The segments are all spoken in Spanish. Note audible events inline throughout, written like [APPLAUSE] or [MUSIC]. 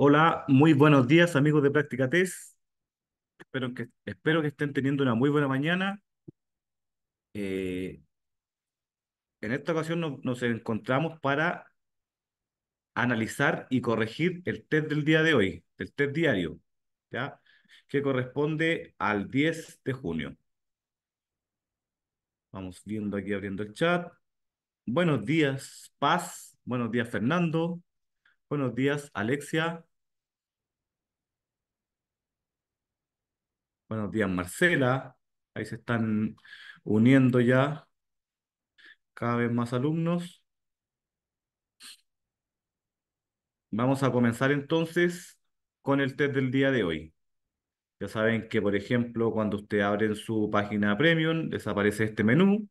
Hola, muy buenos días amigos de Práctica Test. Espero que, espero que estén teniendo una muy buena mañana. Eh, en esta ocasión nos encontramos para analizar y corregir el test del día de hoy, el test diario, ¿ya? que corresponde al 10 de junio. Vamos viendo aquí, abriendo el chat. Buenos días, Paz. Buenos días, Fernando. Buenos días, Alexia. Buenos días, Marcela. Ahí se están uniendo ya cada vez más alumnos. Vamos a comenzar entonces con el test del día de hoy. Ya saben que, por ejemplo, cuando abre en su página Premium, desaparece este menú.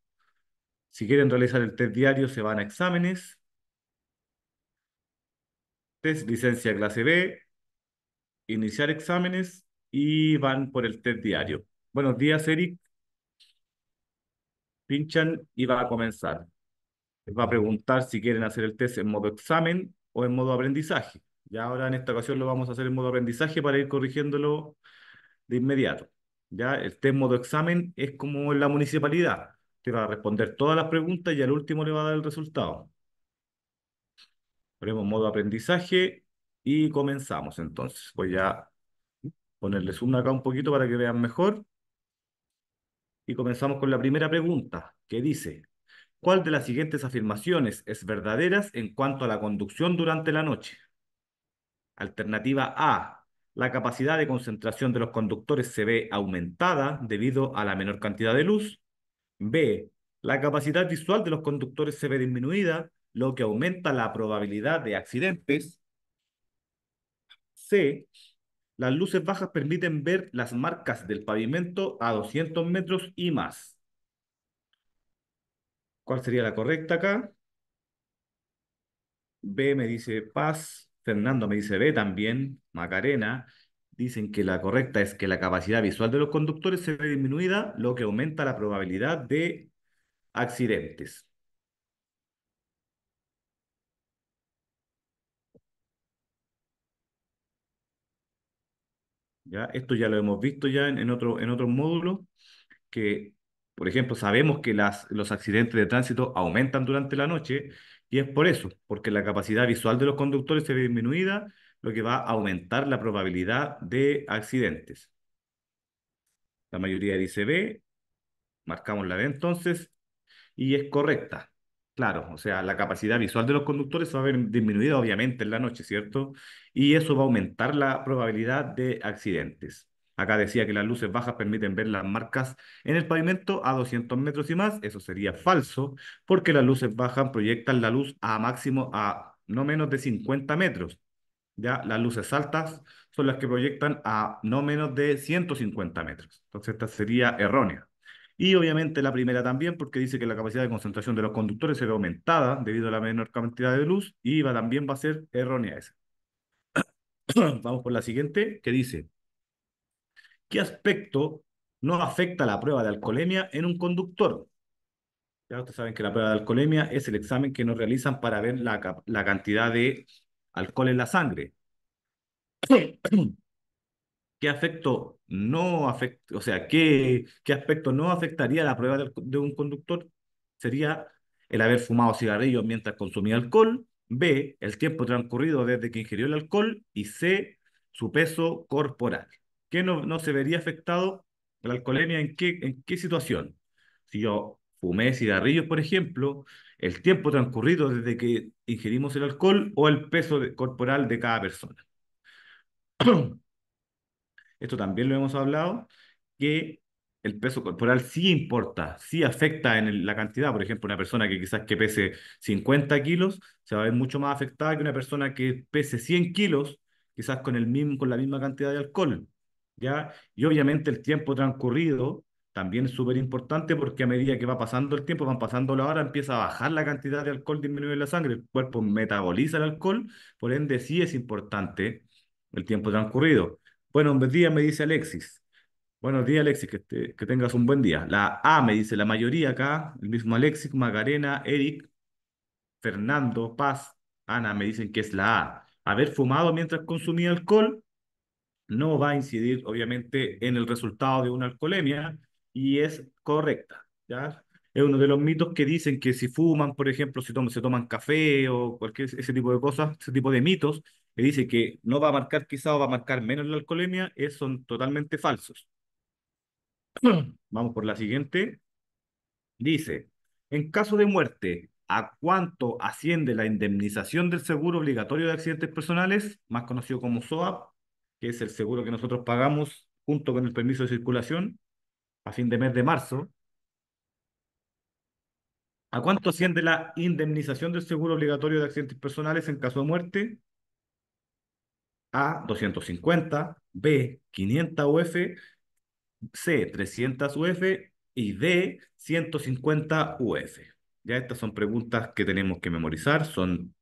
Si quieren realizar el test diario, se van a exámenes. Test licencia clase B. Iniciar exámenes y van por el test diario. Buenos días, Eric. Pinchan y va a comenzar. Les va a preguntar si quieren hacer el test en modo examen o en modo aprendizaje. Ya ahora en esta ocasión lo vamos a hacer en modo aprendizaje para ir corrigiéndolo de inmediato. Ya el test modo examen es como en la municipalidad. Te va a responder todas las preguntas y al último le va a dar el resultado. Ponemos modo aprendizaje y comenzamos entonces. Voy a ponerle zoom acá un poquito para que vean mejor. Y comenzamos con la primera pregunta, que dice, ¿cuál de las siguientes afirmaciones es verdaderas en cuanto a la conducción durante la noche? Alternativa A, la capacidad de concentración de los conductores se ve aumentada debido a la menor cantidad de luz. B, la capacidad visual de los conductores se ve disminuida, lo que aumenta la probabilidad de accidentes. C, las luces bajas permiten ver las marcas del pavimento a 200 metros y más. ¿Cuál sería la correcta acá? B me dice Paz, Fernando me dice B también, Macarena. Dicen que la correcta es que la capacidad visual de los conductores se ve disminuida, lo que aumenta la probabilidad de accidentes. Esto ya lo hemos visto ya en, otro, en otros módulos, que, por ejemplo, sabemos que las, los accidentes de tránsito aumentan durante la noche y es por eso, porque la capacidad visual de los conductores se ve disminuida, lo que va a aumentar la probabilidad de accidentes. La mayoría dice B, marcamos la B entonces, y es correcta. Claro, o sea, la capacidad visual de los conductores va a haber disminuida obviamente en la noche, ¿cierto? Y eso va a aumentar la probabilidad de accidentes. Acá decía que las luces bajas permiten ver las marcas en el pavimento a 200 metros y más. Eso sería falso, porque las luces bajas proyectan la luz a máximo a no menos de 50 metros. Ya las luces altas son las que proyectan a no menos de 150 metros. Entonces esta sería errónea. Y obviamente la primera también, porque dice que la capacidad de concentración de los conductores se ve aumentada debido a la menor cantidad de luz y va, también va a ser errónea esa. [COUGHS] Vamos por la siguiente, que dice, ¿qué aspecto no afecta la prueba de alcoholemia en un conductor? Ya ustedes saben que la prueba de alcoholemia es el examen que nos realizan para ver la, la cantidad de alcohol en la sangre. [COUGHS] ¿Qué afecto no afecta, o sea, qué, qué aspecto no afectaría la prueba de, un conductor sería el haber fumado cigarrillos mientras consumía alcohol, B, el tiempo transcurrido desde que ingirió el alcohol y C, su peso corporal. ¿Qué no, no se vería afectado la alcoholemia en qué, en qué situación? Si yo fumé cigarrillos, por ejemplo, el tiempo transcurrido desde que ingerimos el alcohol o el peso corporal de cada persona. [CLEARS THROAT] esto también lo hemos hablado, que el peso corporal sí importa, sí afecta en la cantidad. Por ejemplo, una persona que quizás que pese 50 kilos se va a ver mucho más afectada que una persona que pese 100 kilos, quizás con, el mismo, con la misma cantidad de alcohol. ¿ya? Y obviamente el tiempo transcurrido también es súper importante porque a medida que va pasando el tiempo, van pasando la hora, empieza a bajar la cantidad de alcohol disminuye la sangre, el cuerpo metaboliza el alcohol, por ende sí es importante el tiempo transcurrido buen días, me dice Alexis. Buenos días, Alexis, que, que tengas un buen día. La A me dice la mayoría acá, el mismo Alexis, Magarena, Eric, Fernando, Paz, Ana me dicen que es la A. Haber fumado mientras consumía alcohol no va a incidir, obviamente, en el resultado de una alcoholemia y es correcta. ¿ya? Es uno de los mitos que dicen que si fuman, por ejemplo, si toman, se toman café o cualquier ese tipo de cosas, ese tipo de mitos, que dice que no va a marcar quizá o va a marcar menos la alcoholemia, es, son totalmente falsos. [CLEARS THROAT] Vamos por la siguiente. Dice, en caso de muerte, ¿a cuánto asciende la indemnización del seguro obligatorio de accidentes personales, más conocido como SOAP, que es el seguro que nosotros pagamos junto con el permiso de circulación a fin de mes de marzo? ¿A cuánto asciende la indemnización del seguro obligatorio de accidentes personales en caso de muerte? A, 250, B, 500 UF, C, 300 UF y D, 150 UF. Ya estas son preguntas que tenemos que memorizar, son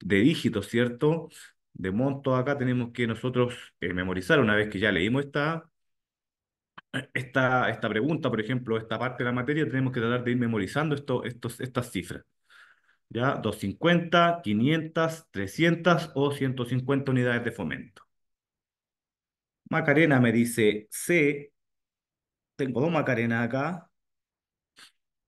de dígitos, ¿cierto? De monto acá tenemos que nosotros eh, memorizar una vez que ya leímos esta, esta, esta pregunta, por ejemplo, esta parte de la materia, tenemos que tratar de ir memorizando esto, estos, estas cifras. ¿ya? 250, 500, 300 o 150 unidades de fomento. Macarena me dice C. Tengo dos Macarenas acá.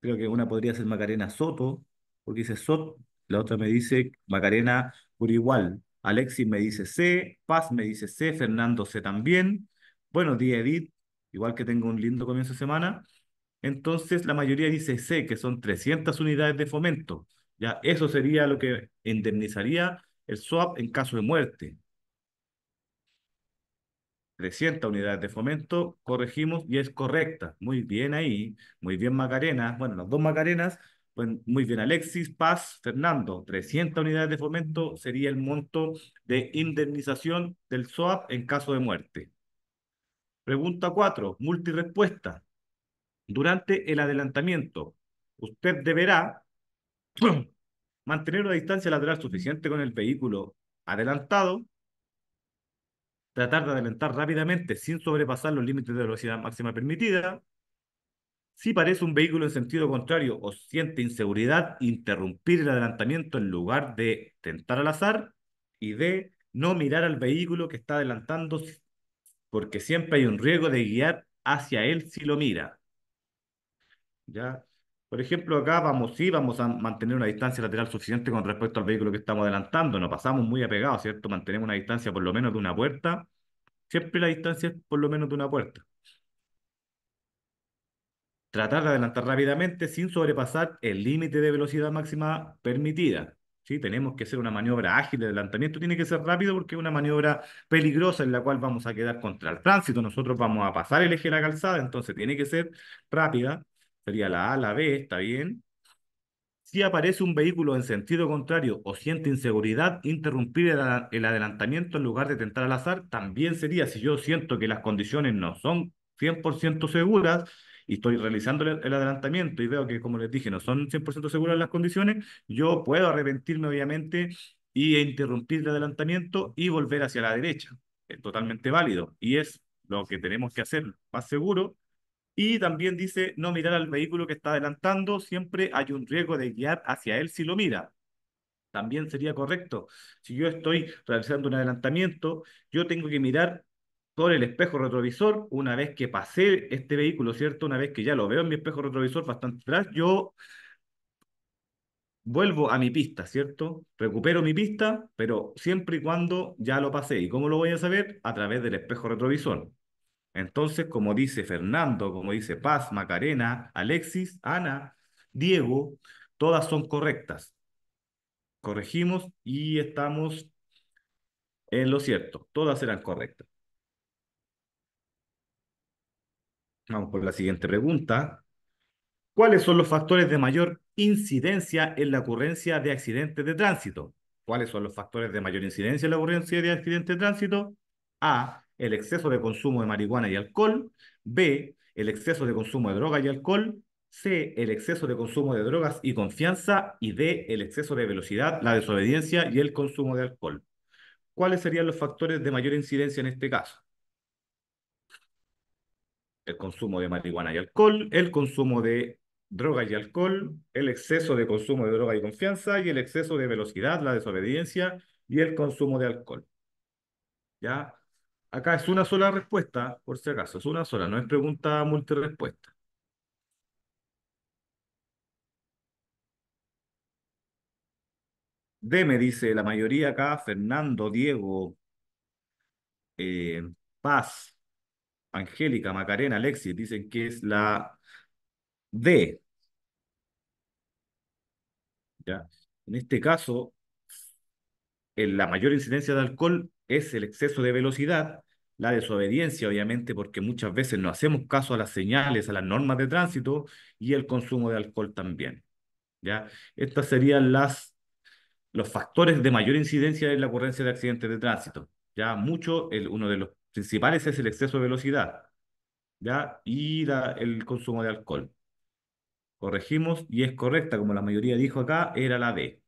Creo que una podría ser Macarena Soto, porque dice Sot. La otra me dice Macarena por igual. Alexis me dice C. Paz me dice C. Fernando C también. Buenos días, Edith. Igual que tengo un lindo comienzo de semana. Entonces, la mayoría dice C, que son 300 unidades de fomento. ¿ya? Eso sería lo que indemnizaría el swap en caso de muerte. 300 unidades de fomento, corregimos y es correcta. Muy bien ahí, muy bien Macarena. Bueno, las dos Macarenas, pues muy bien Alexis, Paz, Fernando. 300 unidades de fomento sería el monto de indemnización del SOAP en caso de muerte. Pregunta 4, multirespuesta. Durante el adelantamiento, usted deberá [CLEARS THROAT] mantener una distancia lateral suficiente con el vehículo adelantado, tratar de adelantar rápidamente sin sobrepasar los límites de velocidad máxima permitida. Si parece un vehículo en sentido contrario o siente inseguridad, interrumpir el adelantamiento en lugar de tentar al azar. Y de no mirar al vehículo que está adelantando porque siempre hay un riesgo de guiar hacia él si lo mira. ¿Ya? Por ejemplo, acá vamos, sí, vamos a mantener una distancia lateral suficiente con respecto al vehículo que estamos adelantando, nos pasamos muy apegados, ¿cierto? Mantenemos una distancia por lo menos de una puerta, siempre la distancia es por lo menos de una puerta. Tratar de adelantar rápidamente sin sobrepasar el límite de velocidad máxima permitida. Tenemos que hacer una maniobra ágil de adelantamiento, tiene que ser rápido porque es una maniobra peligrosa en la cual vamos a quedar contra el tránsito, nosotros vamos a pasar el eje de la calzada, entonces tiene que ser rápida sería la A, la B, está bien. Si aparece un vehículo en sentido contrario o siente inseguridad, interrumpir el, adelantamiento en lugar de tentar al azar también sería, si yo siento que las condiciones no son 100% seguras, y estoy realizando el, adelantamiento y veo que, como les dije, no son 100% seguras las condiciones, yo puedo arrepentirme, obviamente, y e interrumpir el adelantamiento y volver hacia la derecha. Es totalmente válido y es lo que tenemos que hacer más seguro y también dice no mirar al vehículo que está adelantando, siempre hay un riesgo de guiar hacia él si lo mira. También sería correcto. Si yo estoy realizando un adelantamiento, yo tengo que mirar por el espejo retrovisor, una vez que pasé este vehículo, ¿cierto? Una vez que ya lo veo en mi espejo retrovisor bastante atrás, yo vuelvo a mi pista, ¿cierto? Recupero mi pista, pero siempre y cuando ya lo pasé. ¿Y cómo lo voy a saber? A través del espejo retrovisor. Entonces, como dice Fernando, como dice Paz, Macarena, Alexis, Ana, Diego, todas son correctas. Corregimos y estamos en lo cierto, todas eran correctas. Vamos por la siguiente pregunta. ¿Cuáles son los factores de mayor incidencia en la ocurrencia de accidentes de tránsito? ¿Cuáles son los factores de mayor incidencia en la ocurrencia de accidentes de tránsito? A el exceso de consumo de marihuana y alcohol, B, el exceso de consumo de droga y alcohol, C, el exceso de consumo de drogas y confianza, y D, el exceso de velocidad, la desobediencia y el consumo de alcohol. ¿Cuáles serían los factores de mayor incidencia en este caso? El consumo de marihuana y alcohol, el consumo de drogas y alcohol, el exceso de consumo de droga y confianza, y el exceso de velocidad, la desobediencia y el consumo de alcohol. ¿Ya? Acá es una sola respuesta, por si acaso, es una sola, no es pregunta multirespuesta. D me dice la mayoría acá, Fernando, Diego, eh, Paz, Angélica, Macarena, Alexis, dicen que es la D. ¿Ya? En este caso, en la mayor incidencia de alcohol es el exceso de velocidad, la desobediencia, obviamente, porque muchas veces no hacemos caso a las señales, a las normas de tránsito y el consumo de alcohol también. ¿ya? Estas serían las, los factores de mayor incidencia en la ocurrencia de accidentes de tránsito. ¿ya? Mucho, el, uno de los principales es el exceso de velocidad ¿ya? y el consumo de alcohol. Corregimos y es correcta, como la mayoría dijo acá, era la D.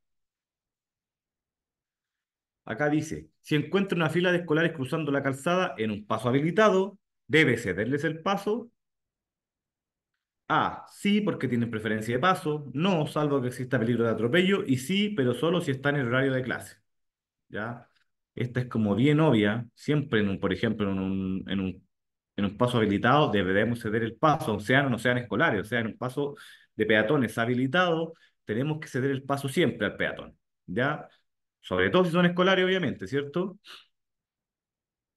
Acá dice, si encuentra una fila de escolares cruzando la calzada en un paso habilitado, debe cederles el paso. Ah, sí, porque tienen preferencia de paso. No, salvo que exista peligro de atropello. Y sí, pero solo si está en el horario de clase. ¿Ya? Esta es como bien obvia. Siempre, por ejemplo, en un, paso habilitado debemos ceder el paso, sean o no sean escolares, o sea, en un paso de peatones habilitado, tenemos que ceder el paso siempre al peatón. ¿Ya? sobre todo si son escolares, obviamente, ¿cierto?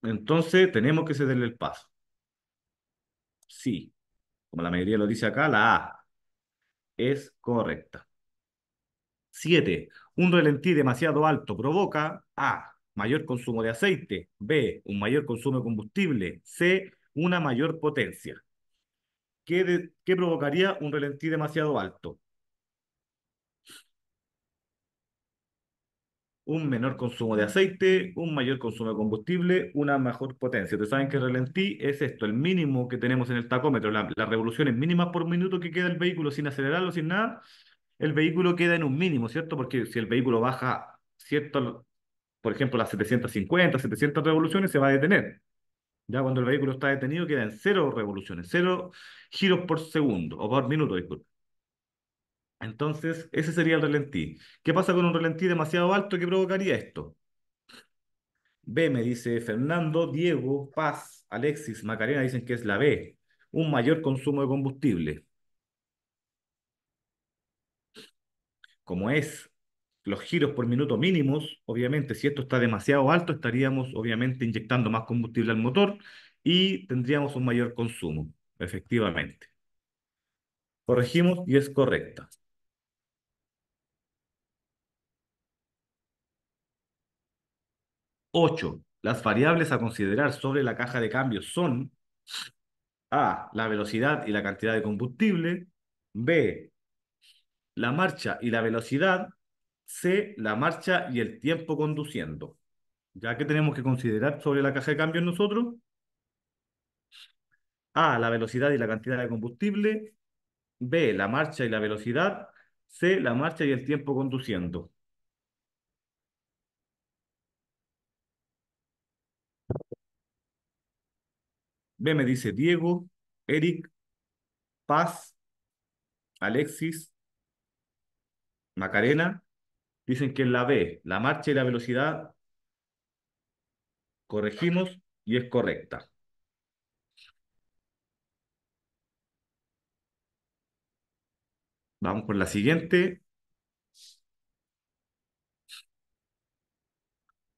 Entonces, tenemos que cederle el paso. Sí, como la mayoría lo dice acá, la A es correcta. 7. Un relentí demasiado alto provoca A. Mayor consumo de aceite. B. Un mayor consumo de combustible. C. Una mayor potencia. ¿Qué, qué provocaría un ralentí demasiado alto? un menor consumo de aceite, un mayor consumo de combustible, una mejor potencia. Ustedes saben que el ralentí es esto, el mínimo que tenemos en el tacómetro, las revoluciones mínimas por minuto que queda el vehículo sin acelerarlo, sin nada, el vehículo queda en un mínimo, ¿cierto? Porque si el vehículo baja, cierto, por ejemplo, las 750, 700 revoluciones, se va a detener. Ya cuando el vehículo está detenido, queda en cero revoluciones, cero giros por segundo o por minuto, disculpe. Entonces, ese sería el relentí. ¿Qué pasa con un relentí demasiado alto que provocaría esto? B me dice Fernando, Diego, Paz, Alexis, Macarena dicen que es la B. Un mayor consumo de combustible. Como es los giros por minuto mínimos, obviamente si esto está demasiado alto estaríamos obviamente inyectando más combustible al motor y tendríamos un mayor consumo, efectivamente. Corregimos y es correcta. 8. Las variables a considerar sobre la caja de cambio son A. La velocidad y la cantidad de combustible. B. La marcha y la velocidad. C. La marcha y el tiempo conduciendo. ¿Ya que tenemos que considerar sobre la caja de cambio nosotros? A. La velocidad y la cantidad de combustible. B. La marcha y la velocidad. C. La marcha y el tiempo conduciendo. B me dice Diego, Eric, Paz, Alexis, Macarena. Dicen que es la B, la marcha y la velocidad. Corregimos y es correcta. Vamos con la siguiente.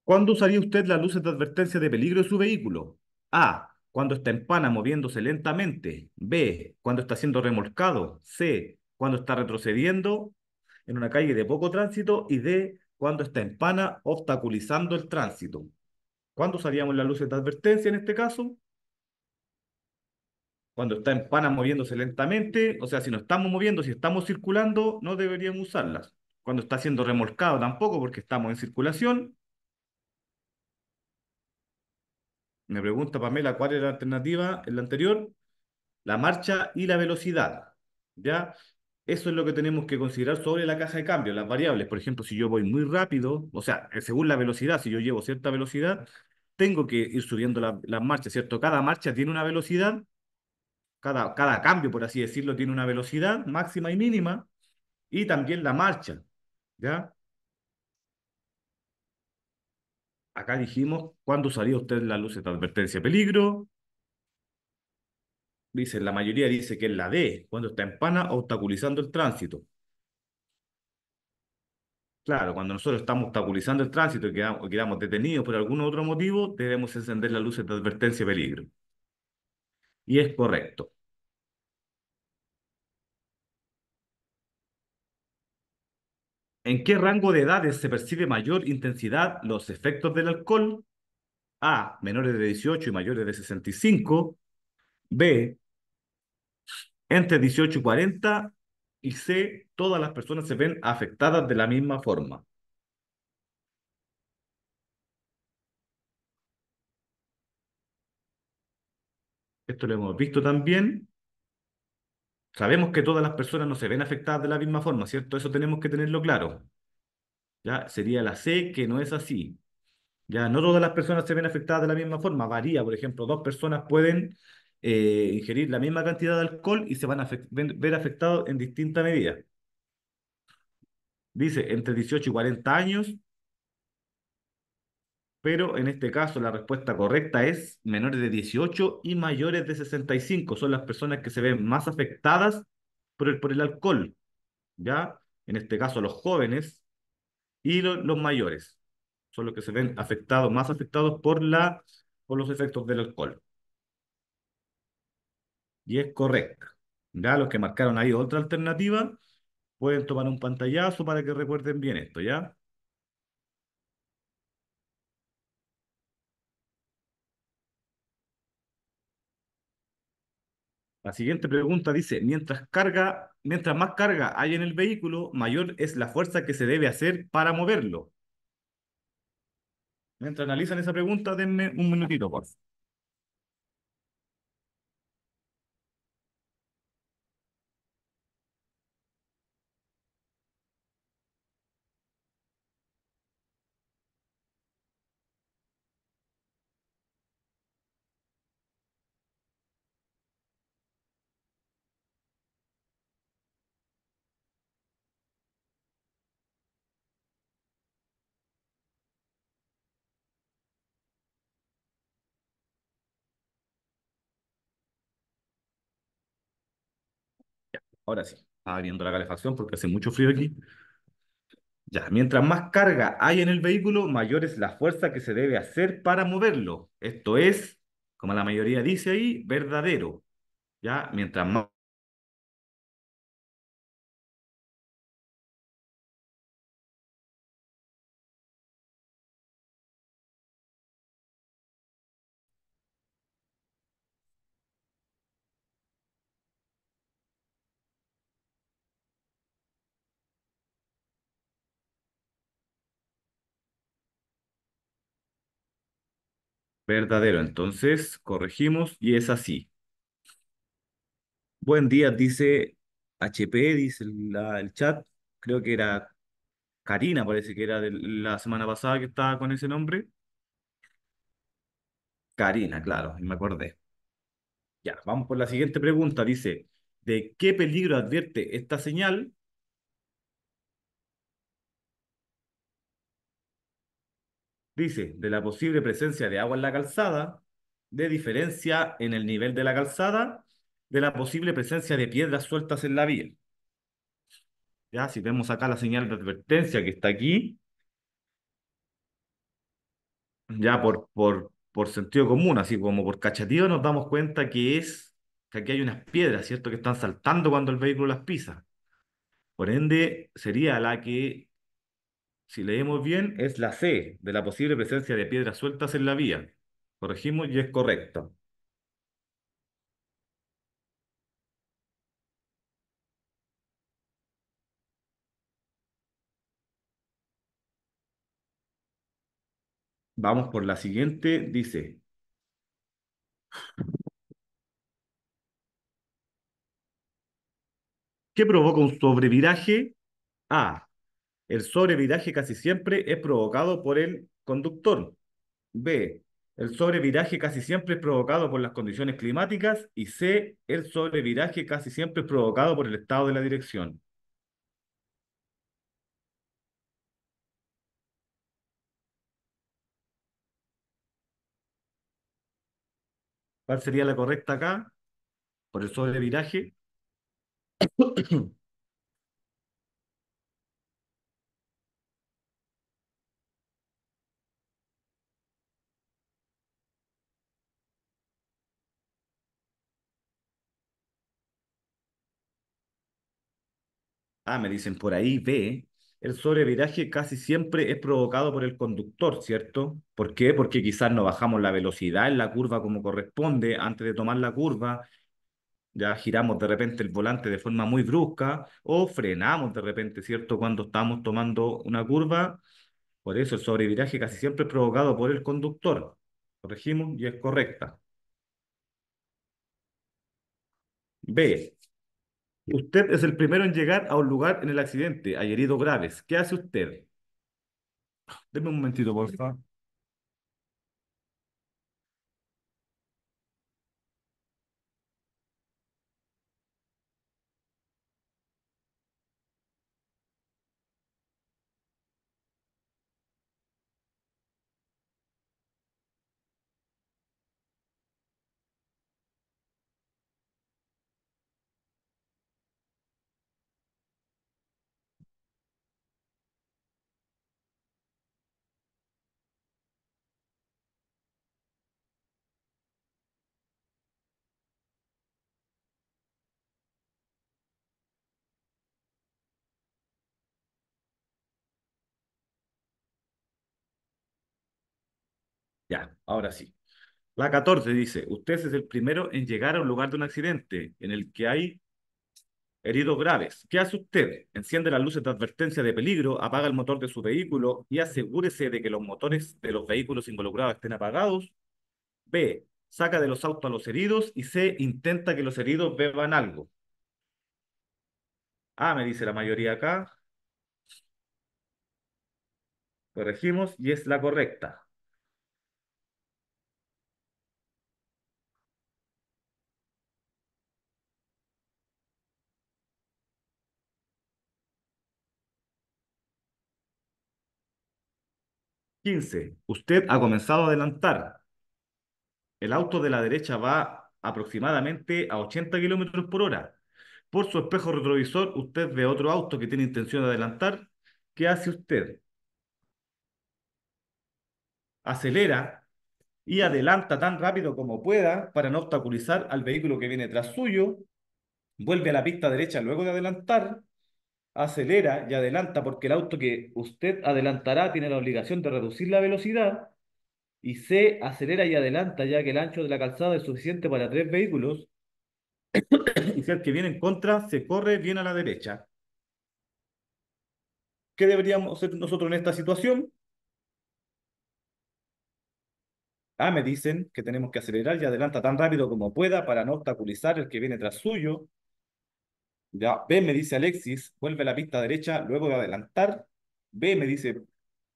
¿Cuándo usaría usted las luces de advertencia de peligro de su vehículo? A cuando está en pana moviéndose lentamente, B, cuando está siendo remolcado, C, cuando está retrocediendo en una calle de poco tránsito y D, cuando está en pana obstaculizando el tránsito. ¿Cuándo usaríamos las luces de advertencia en este caso? Cuando está en pana moviéndose lentamente, o sea, si no estamos moviendo, si estamos circulando, no deberíamos usarlas. Cuando está siendo remolcado tampoco porque estamos en circulación Me pregunta Pamela cuál era la alternativa en la anterior, la marcha y la velocidad. ¿Ya? Eso es lo que tenemos que considerar sobre la caja de cambio, las variables. Por ejemplo, si yo voy muy rápido, o sea, eh, según la velocidad, si yo llevo cierta velocidad, tengo que ir subiendo las la marchas, ¿cierto? Cada marcha tiene una velocidad, cada, cada cambio, por así decirlo, tiene una velocidad máxima y mínima, y también la marcha, ¿ya? acá dijimos, ¿cuándo salió usted la luz de advertencia de peligro? Dice, la mayoría dice que es la D, cuando está en pana obstaculizando el tránsito. Claro, cuando nosotros estamos obstaculizando el tránsito y quedamos, detenidos por algún otro motivo, debemos encender la luz de advertencia de peligro. Y es correcto. ¿En qué rango de edades se percibe mayor intensidad los efectos del alcohol? A. Menores de 18 y mayores de 65. B. Entre 18 y 40. Y C. Todas las personas se ven afectadas de la misma forma. Esto lo hemos visto también sabemos que todas las personas no se ven afectadas de la misma forma, ¿cierto? Eso tenemos que tenerlo claro. ¿Ya? Sería la C que no es así. Ya no todas las personas se ven afectadas de la misma forma, varía, por ejemplo, dos personas pueden eh, ingerir la misma cantidad de alcohol y se van a ver afectados en distinta medida. Dice, entre 18 y 40 años, pero en este caso la respuesta correcta es menores de 18 y mayores de 65. Son las personas que se ven más afectadas por el, alcohol, ¿ya? En este caso los jóvenes y los mayores. Son los que se ven afectados, más afectados por, la, por los efectos del alcohol. Y es correcta. Ya los que marcaron ahí otra alternativa pueden tomar un pantallazo para que recuerden bien esto, ¿ya? La siguiente pregunta dice, mientras, carga, mientras más carga hay en el vehículo, mayor es la fuerza que se debe hacer para moverlo. Mientras analizan esa pregunta, denme un minutito, por favor. Ahora sí, abriendo la calefacción porque hace mucho frío aquí. Ya, mientras más carga hay en el vehículo, mayor es la fuerza que se debe hacer para moverlo. Esto es, como la mayoría dice ahí, verdadero. Ya, mientras más Verdadero. Entonces, corregimos y es así. Buen día, dice HP, dice el chat. Creo que era Karina, parece que era de la semana pasada que estaba con ese nombre. Karina, claro, me acordé. Ya, vamos por la siguiente pregunta. Dice, ¿de qué peligro advierte esta señal? Dice, de la posible presencia de agua en la calzada, de diferencia en el nivel de la calzada, de la posible presencia de piedras sueltas en la vía. Ya, si vemos acá la señal de advertencia que está aquí, ya por, por, por sentido común, así como por cachatío, nos damos cuenta que es que aquí hay unas piedras, ¿cierto?, que están saltando cuando el vehículo las pisa. Por ende, sería la que si leemos bien, es la C, de la posible presencia de piedras sueltas en la vía. Corregimos y es correcto. Vamos por la siguiente, dice. ¿Qué provoca un sobreviraje? A. El sobreviraje casi siempre es provocado por el conductor. B. El sobreviraje casi siempre es provocado por las condiciones climáticas. Y C. El sobreviraje casi siempre es provocado por el estado de la dirección. ¿Cuál sería la correcta acá? Por el sobreviraje. [COUGHS] Ah, me dicen por ahí, B, el sobreviraje casi siempre es provocado por el conductor, ¿cierto? ¿Por qué? Porque quizás no bajamos la velocidad en la curva como corresponde antes de tomar la curva, ya giramos de repente el volante de forma muy brusca o frenamos de repente, ¿cierto? Cuando estamos tomando una curva. Por eso el sobreviraje casi siempre es provocado por el conductor. Corregimos y es correcta. B. Usted es el primero en llegar a un lugar en el accidente. Hay heridos graves. ¿Qué hace usted? Deme un momentito, por favor. Ya, ahora sí. La 14 dice, usted es el primero en llegar a un lugar de un accidente en el que hay heridos graves. ¿Qué hace usted? Enciende las luces de advertencia de peligro, apaga el motor de su vehículo y asegúrese de que los motores de los vehículos involucrados estén apagados. B. Saca de los autos a los heridos y C. Intenta que los heridos beban algo. A, me dice la mayoría acá. Corregimos y es la correcta. Usted ha comenzado a adelantar. El auto de la derecha va aproximadamente a 80 kilómetros por hora. Por su espejo retrovisor, usted ve otro auto que tiene intención de adelantar. ¿Qué hace usted? Acelera y adelanta tan rápido como pueda para no obstaculizar al vehículo que viene tras suyo. Vuelve a la pista derecha luego de adelantar acelera y adelanta porque el auto que usted adelantará tiene la obligación de reducir la velocidad. Y C, acelera y adelanta ya que el ancho de la calzada es suficiente para tres vehículos. y si el que viene en contra se corre bien a la derecha. ¿Qué deberíamos hacer nosotros en esta situación? Ah, me dicen que tenemos que acelerar y adelanta tan rápido como pueda para no obstaculizar el que viene tras suyo B me dice Alexis, vuelve a la pista derecha luego de adelantar. B me dice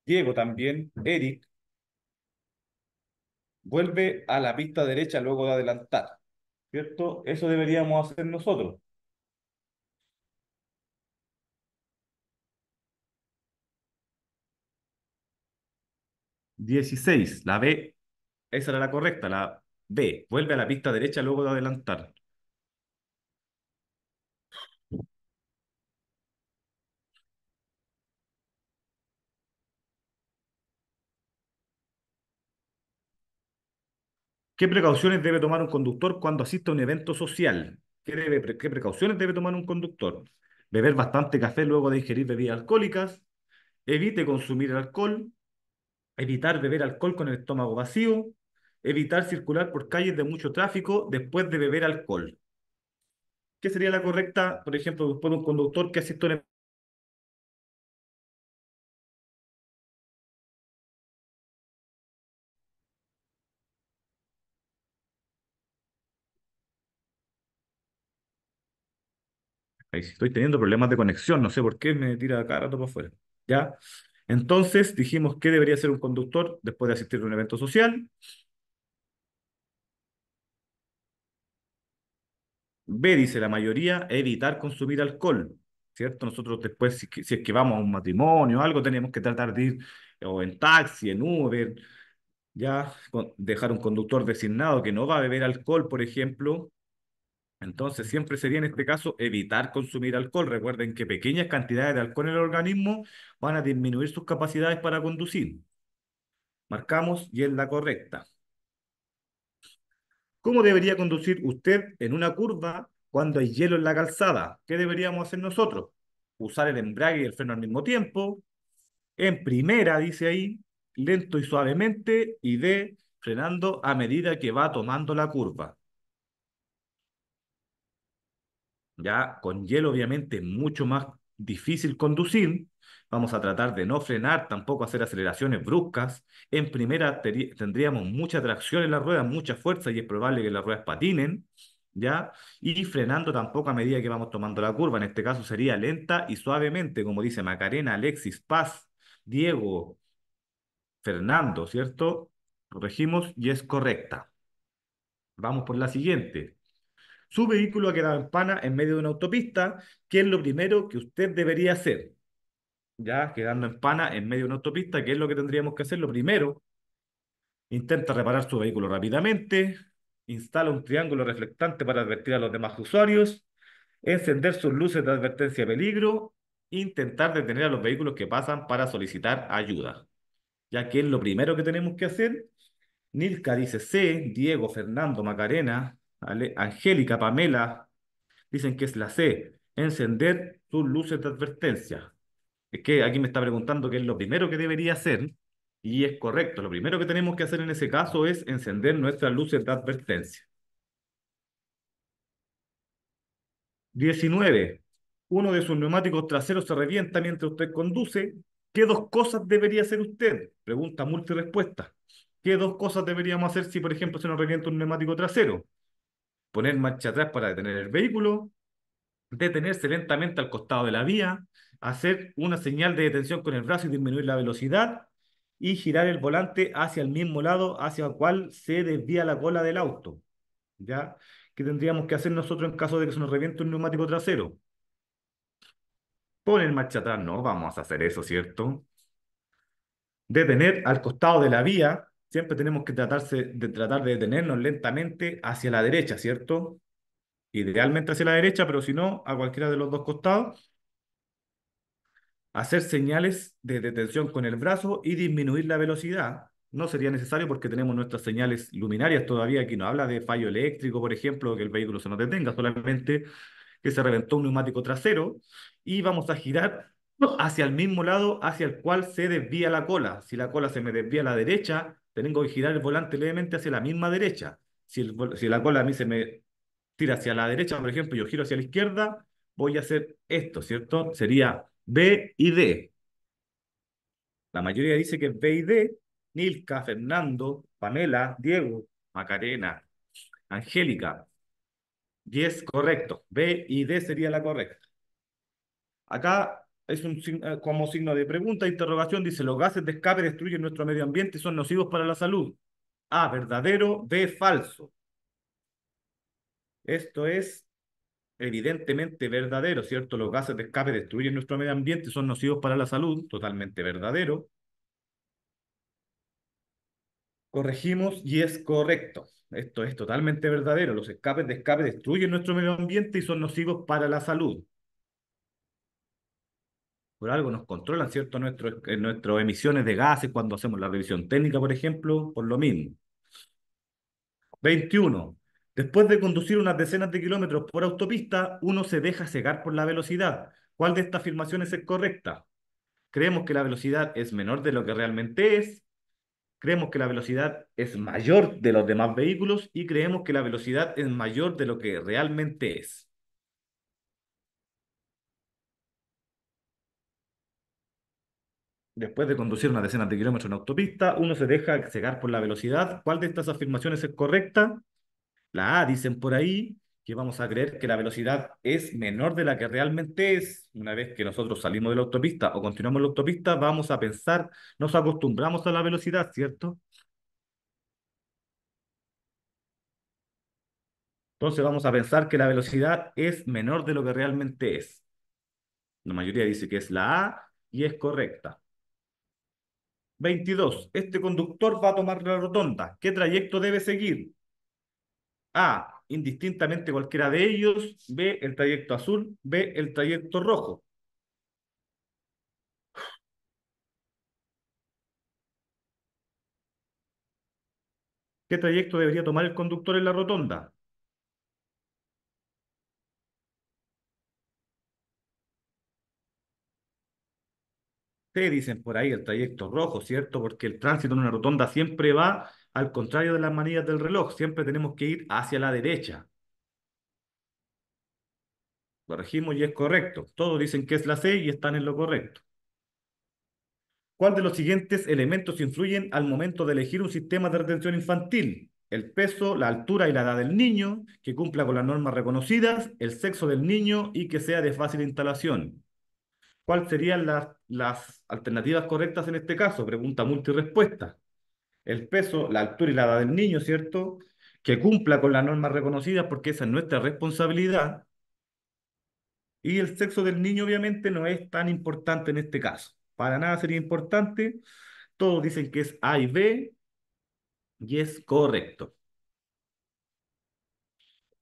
Diego también, Eric. Vuelve a la pista derecha luego de adelantar. ¿Cierto? Eso deberíamos hacer nosotros. Dieciséis, la B. Esa era la correcta, la B. Vuelve a la pista derecha luego de adelantar. ¿Qué precauciones debe tomar un conductor cuando asiste a un evento social? ¿Qué, precauciones debe tomar un conductor? Beber bastante café luego de ingerir bebidas alcohólicas. Evite consumir alcohol. Evitar beber alcohol con el estómago vacío. Evitar circular por calles de mucho tráfico después de beber alcohol. ¿Qué sería la correcta, por ejemplo, después de un conductor que asiste a un estoy teniendo problemas de conexión, no sé por qué me tira cada rato para afuera. ¿Ya? Entonces dijimos que debería ser un conductor después de asistir a un evento social. B dice la mayoría, evitar consumir alcohol, ¿cierto? Nosotros después, si, es que vamos a un matrimonio o algo, tenemos que tratar de ir eh, o en taxi, en Uber, ya, dejar un conductor designado que no va a beber alcohol, por ejemplo, entonces, siempre sería en este caso evitar consumir alcohol. Recuerden que pequeñas cantidades de alcohol en el organismo van a disminuir sus capacidades para conducir. Marcamos y es la correcta. ¿Cómo debería conducir usted en una curva cuando hay hielo en la calzada? ¿Qué deberíamos hacer nosotros? Usar el embrague y el freno al mismo tiempo. En primera, dice ahí, lento y suavemente, y de frenando a medida que va tomando la curva. ya con hielo obviamente es mucho más difícil conducir, vamos a tratar de no frenar, tampoco hacer aceleraciones bruscas, en primera tendríamos mucha tracción en las ruedas, mucha fuerza y es probable que las ruedas patinen, ¿ya? Y frenando tampoco a medida que vamos tomando la curva, en este caso sería lenta y suavemente, como dice Macarena, Alexis, Paz, Diego, Fernando, ¿cierto? Corregimos y es correcta. Vamos por la siguiente su vehículo ha quedado en pana en medio de una autopista, ¿Qué es lo primero que usted debería hacer. Ya, quedando en pana en medio de una autopista, ¿Qué es lo que tendríamos que hacer? Lo primero, intenta reparar su vehículo rápidamente, instala un triángulo reflectante para advertir a los demás usuarios, encender sus luces de advertencia de peligro, intentar detener a los vehículos que pasan para solicitar ayuda. Ya que es lo primero que tenemos que hacer. Nilka dice C, Diego, Fernando, Macarena, Angélica, Pamela, dicen que es la C. Encender sus luces de advertencia. Es que aquí me está preguntando qué es lo primero que debería hacer. Y es correcto, lo primero que tenemos que hacer en ese caso es encender nuestras luces de advertencia. 19. Uno de sus neumáticos traseros se revienta mientras usted conduce. ¿Qué dos cosas debería hacer usted? Pregunta multirespuesta. ¿Qué dos cosas deberíamos hacer si, por ejemplo, se nos revienta un neumático trasero? poner marcha atrás para detener el vehículo, detenerse lentamente al costado de la vía, hacer una señal de detención con el brazo y disminuir la velocidad y girar el volante hacia el mismo lado hacia el cual se desvía la cola del auto. ¿Ya? ¿Qué tendríamos que hacer nosotros en caso de que se nos reviente un neumático trasero? Poner marcha atrás, no vamos a hacer eso, ¿cierto? Detener al costado de la vía siempre tenemos que tratarse de tratar de detenernos lentamente hacia la derecha, ¿cierto? Idealmente hacia la derecha, pero si no, a cualquiera de los dos costados. Hacer señales de detención con el brazo y disminuir la velocidad. No sería necesario porque tenemos nuestras señales luminarias todavía. Aquí no habla de fallo eléctrico, por ejemplo, que el vehículo se nos detenga, solamente que se reventó un neumático trasero y vamos a girar hacia el mismo lado hacia el cual se desvía la cola. Si la cola se me desvía a la derecha, tengo que girar el volante levemente hacia la misma derecha. Si, la cola a mí se me tira hacia la derecha, por ejemplo, yo giro hacia la izquierda, voy a hacer esto, ¿cierto? Sería B y D. La mayoría dice que es B y D. Nilka, Fernando, Pamela, Diego, Macarena, Angélica. es correcto. B y D sería la correcta. Acá es un, eh, como signo de pregunta, interrogación, dice, los gases de escape destruyen nuestro medio ambiente y son nocivos para la salud. A, verdadero, B, falso. Esto es evidentemente verdadero, ¿cierto? Los gases de escape destruyen nuestro medio ambiente y son nocivos para la salud, totalmente verdadero. Corregimos y es correcto. Esto es totalmente verdadero. Los escapes de escape destruyen nuestro medio ambiente y son nocivos para la salud por algo nos controlan, ¿cierto?, nuestras eh, emisiones de gases cuando hacemos la revisión técnica, por ejemplo, por lo mismo. 21. Después de conducir unas decenas de kilómetros por autopista, uno se deja cegar por la velocidad. ¿Cuál de estas afirmaciones es correcta? Creemos que la velocidad es menor de lo que realmente es. Creemos que la velocidad es mayor de los demás vehículos y creemos que la velocidad es mayor de lo que realmente es. después de conducir unas decenas de kilómetros en autopista, uno se deja cegar por la velocidad. ¿Cuál de estas afirmaciones es correcta? La A, dicen por ahí, que vamos a creer que la velocidad es menor de la que realmente es. Una vez que nosotros salimos de la autopista o continuamos la autopista, vamos a pensar, nos acostumbramos a la velocidad, ¿cierto? Entonces vamos a pensar que la velocidad es menor de lo que realmente es. La mayoría dice que es la A y es correcta. 22. Este conductor va a tomar la rotonda. ¿Qué trayecto debe seguir? A. Indistintamente cualquiera de ellos. B. El trayecto azul. B. El trayecto rojo. ¿Qué trayecto debería tomar el conductor en la rotonda? Se dicen por ahí el trayecto rojo, ¿cierto? Porque el tránsito en una rotonda siempre va al contrario de las manillas del reloj, siempre tenemos que ir hacia la derecha. Corregimos y es correcto. Todos dicen que es la C y están en lo correcto. ¿Cuál de los siguientes elementos influyen al momento de elegir un sistema de retención infantil? El peso, la altura y la edad del niño, que cumpla con las normas reconocidas, el sexo del niño y que sea de fácil instalación. ¿Cuáles serían las, las alternativas correctas en este caso? Pregunta multirespuesta. El peso, la altura y la edad del niño, ¿cierto? Que cumpla con las normas reconocidas porque esa es nuestra responsabilidad. Y el sexo del niño obviamente no es tan importante en este caso. Para nada sería importante. Todos dicen que es A y B y es correcto.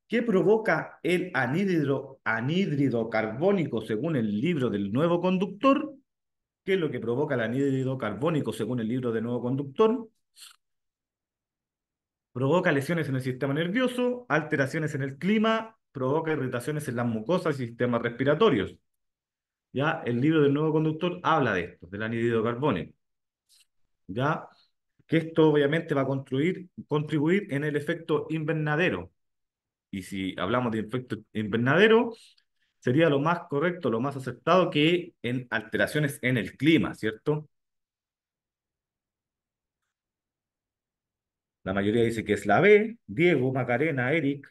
¿Qué provoca el anhídrido, anhídrido carbónico según el libro del nuevo conductor? ¿Qué es lo que provoca el anhídrido carbónico según el libro del nuevo conductor? Provoca lesiones en el sistema nervioso, alteraciones en el clima, provoca irritaciones en las mucosas y sistemas respiratorios. Ya el libro del nuevo conductor habla de esto, del anhídrido carbónico. Ya que esto obviamente va a contribuir en el efecto invernadero, y si hablamos de efecto invernadero, sería lo más correcto, lo más aceptado que en alteraciones en el clima, ¿cierto? La mayoría dice que es la B, Diego, Macarena, Eric,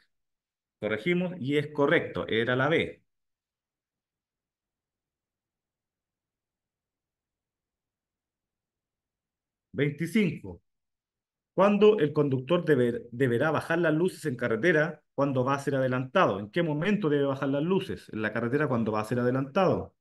corregimos y es correcto, era la B. Veinticinco. ¿Cuándo el conductor deberá bajar las luces en carretera cuando va a ser adelantado? ¿En qué momento debe bajar las luces? ¿En la carretera cuando va a ser adelantado?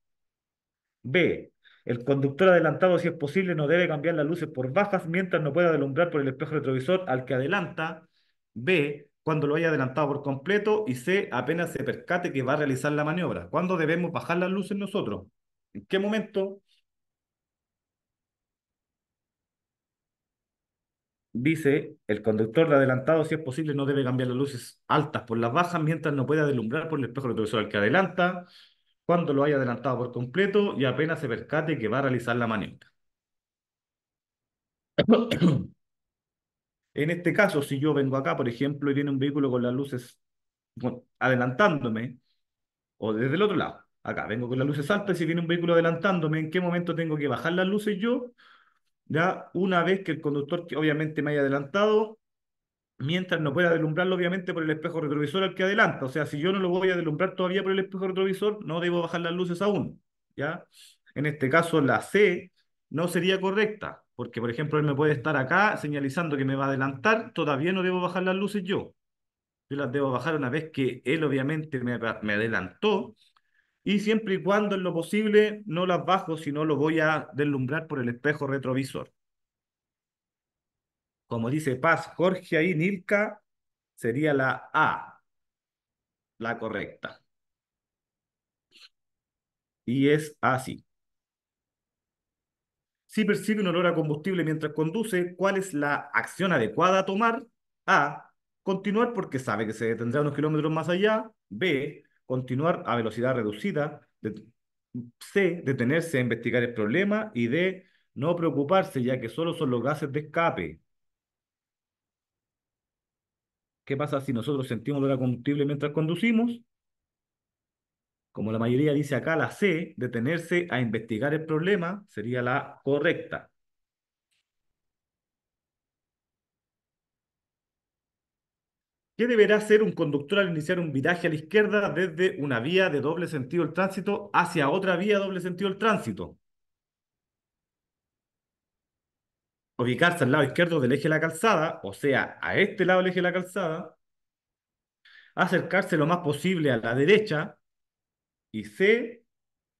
B. El conductor adelantado, si es posible, no debe cambiar las luces por bajas mientras no pueda delumbrar por el espejo retrovisor al que adelanta. B. Cuando lo haya adelantado por completo. Y C. Apenas se percate que va a realizar la maniobra. ¿Cuándo debemos bajar las luces nosotros? ¿En qué momento? dice, el conductor de adelantado, si es posible, no debe cambiar las luces altas por las bajas mientras no pueda deslumbrar por el espejo retrovisor al que adelanta, cuando lo haya adelantado por completo y apenas se percate que va a realizar la maniobra. [COUGHS] en este caso, si yo vengo acá, por ejemplo, y viene un vehículo con las luces adelantándome, o desde el otro lado, acá vengo con las luces altas y si viene un vehículo adelantándome, ¿en qué momento tengo que bajar las luces yo? ya una vez que el conductor, obviamente me haya adelantado, mientras no pueda deslumbrarlo, obviamente, por el espejo retrovisor al que adelanta. O sea, si yo no lo voy a deslumbrar todavía por el espejo retrovisor, no debo bajar las luces aún, ¿ya? En este caso, la C no sería correcta, porque, por ejemplo, él me puede estar acá señalizando que me va a adelantar, todavía no debo bajar las luces yo. Yo las debo bajar una vez que él, obviamente, me, me adelantó, y siempre y cuando es lo posible no las bajo, sino lo voy a deslumbrar por el espejo retrovisor. Como dice Paz, Jorge y Nilka, sería la A, la correcta. Y es así. Si percibe un olor a combustible mientras conduce, ¿cuál es la acción adecuada a tomar? A. Continuar porque sabe que se detendrá unos kilómetros más allá. B continuar a velocidad reducida, de, C, detenerse a investigar el problema y D, no preocuparse ya que solo son los gases de escape. ¿Qué pasa si nosotros sentimos la combustible mientras conducimos? Como la mayoría dice acá, la C, detenerse a investigar el problema, sería la correcta. ¿Qué deberá hacer un conductor al iniciar un viraje a la izquierda desde una vía de doble sentido del tránsito hacia otra vía de doble sentido del tránsito? Ubicarse al lado izquierdo del eje de la calzada, o sea, a este lado del eje de la calzada. Acercarse lo más posible a la derecha. Y C,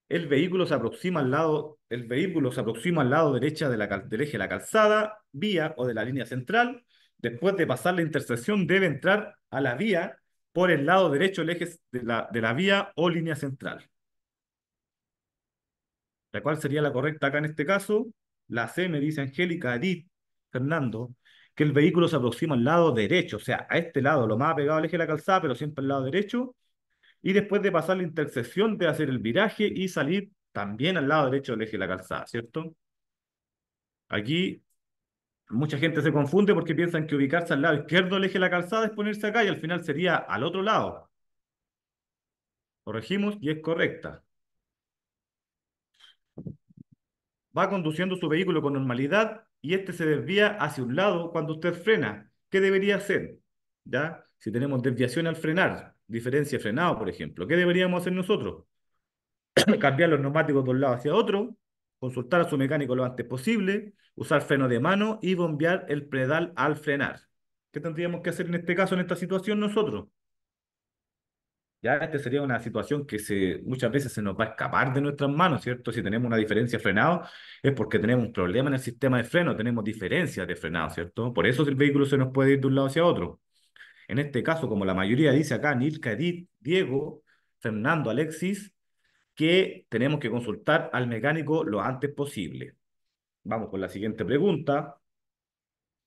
el vehículo se aproxima al lado, el vehículo se aproxima al lado derecha del eje de la calzada, vía o de la línea central después de pasar la intersección, debe entrar a la vía por el lado derecho del eje de la, vía o línea central. La cual sería la correcta acá en este caso. La C me dice Angélica, Edith, Fernando, que el vehículo se aproxima al lado derecho, o sea, a este lado, lo más pegado al eje de la calzada, pero siempre al lado derecho. Y después de pasar la intersección, debe hacer el viraje y salir también al lado derecho del eje de la calzada, ¿cierto? Aquí Mucha gente se confunde porque piensan que ubicarse al lado izquierdo del eje de la calzada es ponerse acá y al final sería al otro lado. Corregimos y es correcta. Va conduciendo su vehículo con normalidad y este se desvía hacia un lado cuando usted frena. ¿Qué debería hacer? ¿Ya? Si tenemos desviación al frenar, diferencia de frenado, por ejemplo, ¿qué deberíamos hacer nosotros? [COUGHS] Cambiar los neumáticos de un lado hacia otro consultar a su mecánico lo antes posible, usar freno de mano y bombear el pedal al frenar. ¿Qué tendríamos que hacer en este caso, en esta situación nosotros? Ya esta sería una situación que muchas veces se nos va a escapar de nuestras manos, ¿cierto? Si tenemos una diferencia de frenado es porque tenemos un problema en el sistema de freno, tenemos diferencias de frenado, ¿cierto? Por eso el vehículo se nos puede ir de un lado hacia otro. En este caso, como la mayoría dice acá, Nilka, Edith, Diego, Fernando, Alexis, que tenemos que consultar al mecánico lo antes posible. Vamos con la siguiente pregunta.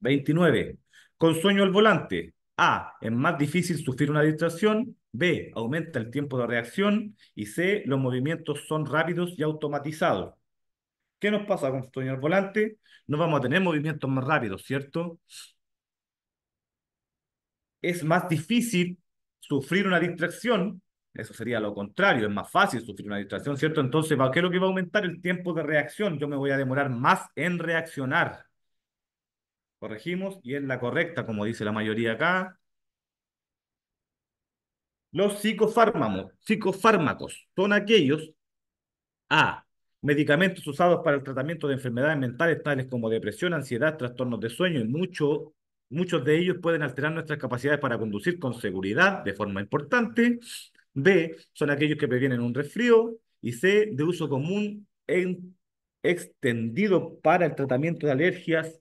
29. Con sueño al volante. A. Es más difícil sufrir una distracción. B. Aumenta el tiempo de reacción. Y C. Los movimientos son rápidos y automatizados. ¿Qué nos pasa con sueño al volante? No vamos a tener movimientos más rápidos, ¿cierto? Es más difícil sufrir una distracción eso sería lo contrario, es más fácil sufrir una distracción, ¿cierto? Entonces, ¿qué es lo que va a aumentar el tiempo de reacción? Yo me voy a demorar más en reaccionar. Corregimos y es la correcta, como dice la mayoría acá. Los psicofármacos, psicofármacos son aquellos A. Medicamentos usados para el tratamiento de enfermedades mentales tales como depresión, ansiedad, trastornos de sueño y mucho, muchos de ellos pueden alterar nuestras capacidades para conducir con seguridad de forma importante. B, son aquellos que previenen un resfrío. Y C, de uso común en, extendido para el tratamiento de alergias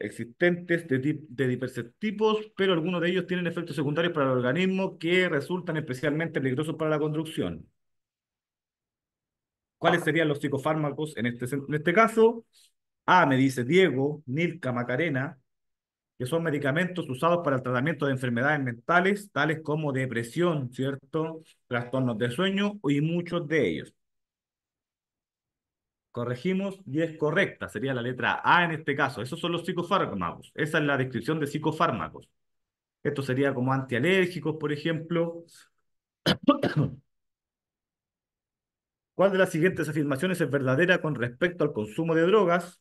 existentes de, de, diversos tipos, pero algunos de ellos tienen efectos secundarios para el organismo que resultan especialmente peligrosos para la construcción. ¿Cuáles serían los psicofármacos en este, en este caso? A, me dice Diego, Nilka Macarena, que son medicamentos usados para el tratamiento de enfermedades mentales, tales como depresión, ¿cierto? Trastornos de sueño y muchos de ellos. Corregimos y es correcta, sería la letra A en este caso. Esos son los psicofármacos. Esa es la descripción de psicofármacos. Esto sería como antialérgicos, por ejemplo. [COUGHS] ¿Cuál de las siguientes afirmaciones es verdadera con respecto al consumo de drogas?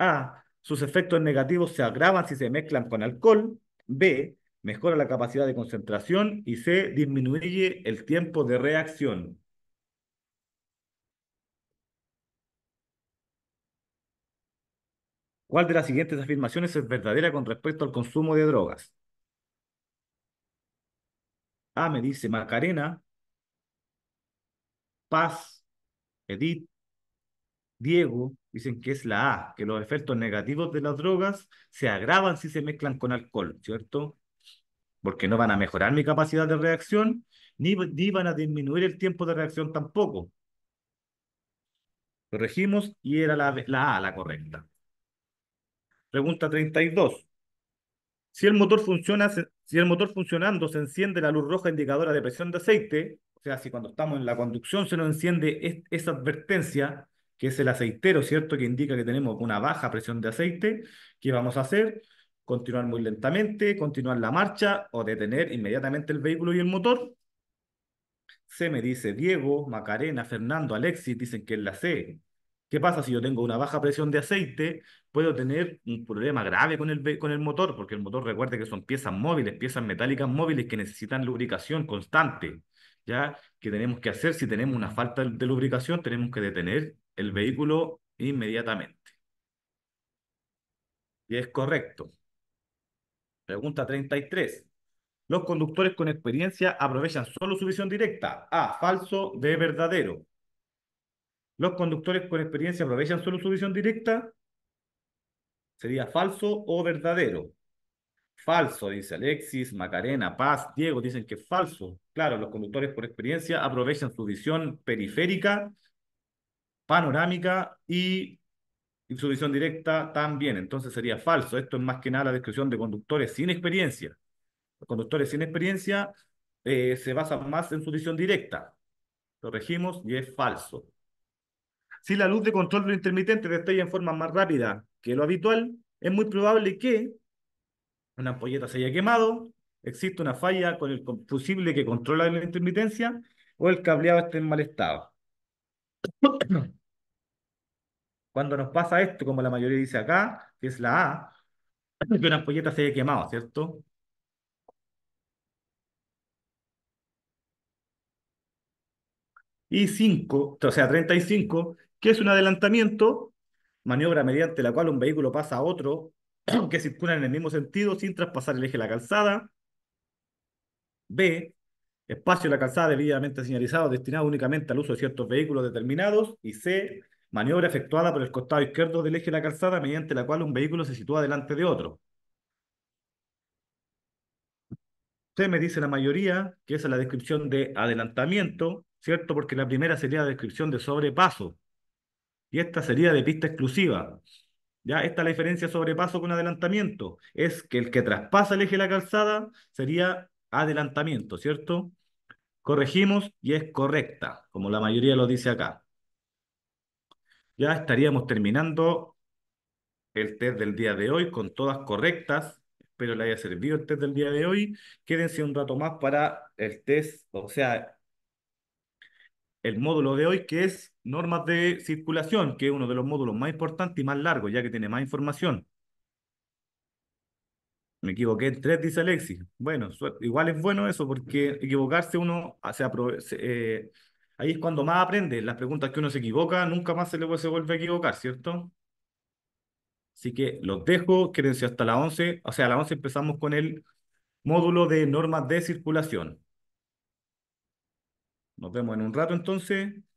A. Sus efectos negativos se agravan si se mezclan con alcohol. B. Mejora la capacidad de concentración. Y C. Disminuye el tiempo de reacción. ¿Cuál de las siguientes afirmaciones es verdadera con respecto al consumo de drogas? A me dice Macarena, Paz, Edith, Diego, dicen que es la A, que los efectos negativos de las drogas se agravan si se mezclan con alcohol, ¿cierto? Porque no van a mejorar mi capacidad de reacción, ni, van a disminuir el tiempo de reacción tampoco. Corregimos y era la, A la correcta. Pregunta 32. Si el motor funciona, si el motor funcionando se enciende la luz roja indicadora de presión de aceite, o sea, si cuando estamos en la conducción se nos enciende esa advertencia, que es el aceitero, ¿cierto? Que indica que tenemos una baja presión de aceite. ¿Qué vamos a hacer? Continuar muy lentamente, continuar la marcha o detener inmediatamente el vehículo y el motor. Se me dice Diego, Macarena, Fernando, Alexis, dicen que es la C. ¿Qué pasa si yo tengo una baja presión de aceite? Puedo tener un problema grave con el, con el motor, porque el motor recuerde que son piezas móviles, piezas metálicas móviles que necesitan lubricación constante. ¿Ya? ¿Qué tenemos que hacer si tenemos una falta de lubricación? Tenemos que detener el vehículo inmediatamente. Y es correcto. Pregunta 33. Los conductores con experiencia aprovechan solo su visión directa. A. Falso, de Verdadero. Los conductores con experiencia aprovechan solo su visión directa. Sería falso o verdadero. Falso, dice Alexis, Macarena, Paz, Diego, dicen que es falso. Claro, los conductores por experiencia aprovechan su visión periférica panorámica y visión directa también. Entonces sería falso. Esto es más que nada la descripción de conductores sin experiencia. Los conductores sin experiencia eh, se basan más en su visión directa. Lo regimos y es falso. Si la luz de control de intermitente destella en forma más rápida que lo habitual, es muy probable que una ampolleta se haya quemado, existe una falla con el fusible que controla la intermitencia o el cableado esté en mal estado. Cuando nos pasa esto, como la mayoría dice acá, que es la A, que una ampolleta se haya quemado, ¿cierto? Y 5, o sea, 35, que es un adelantamiento, maniobra mediante la cual un vehículo pasa a otro [CLEARS THROAT] que circula en el mismo sentido sin traspasar el eje de la calzada. B, Espacio de la calzada debidamente señalizado, destinado únicamente al uso de ciertos vehículos determinados. Y C. Maniobra efectuada por el costado izquierdo del eje de la calzada mediante la cual un vehículo se sitúa delante de otro. C me dice la mayoría que esa es la descripción de adelantamiento, ¿cierto? Porque la primera sería la descripción de sobrepaso y esta sería de pista exclusiva. Ya, esta es la diferencia sobrepaso con adelantamiento. Es que el que traspasa el eje de la calzada sería adelantamiento, ¿cierto? corregimos y es correcta, como la mayoría lo dice acá. Ya estaríamos terminando el test del día de hoy con todas correctas. Espero le haya servido el test del día de hoy. Quédense un rato más para el test, o sea, el módulo de hoy que es normas de circulación, que es uno de los módulos más importantes y más largos, ya que tiene más información me equivoqué en tres, dice Alexis. Bueno, igual es bueno eso, porque equivocarse uno, eh, ahí es cuando más aprende. Las preguntas que uno se equivoca, nunca más se le vuelve a equivocar, ¿cierto? Así que los dejo, quédense hasta la 11. O sea, a la 11 empezamos con el módulo de normas de circulación. Nos vemos en un rato entonces.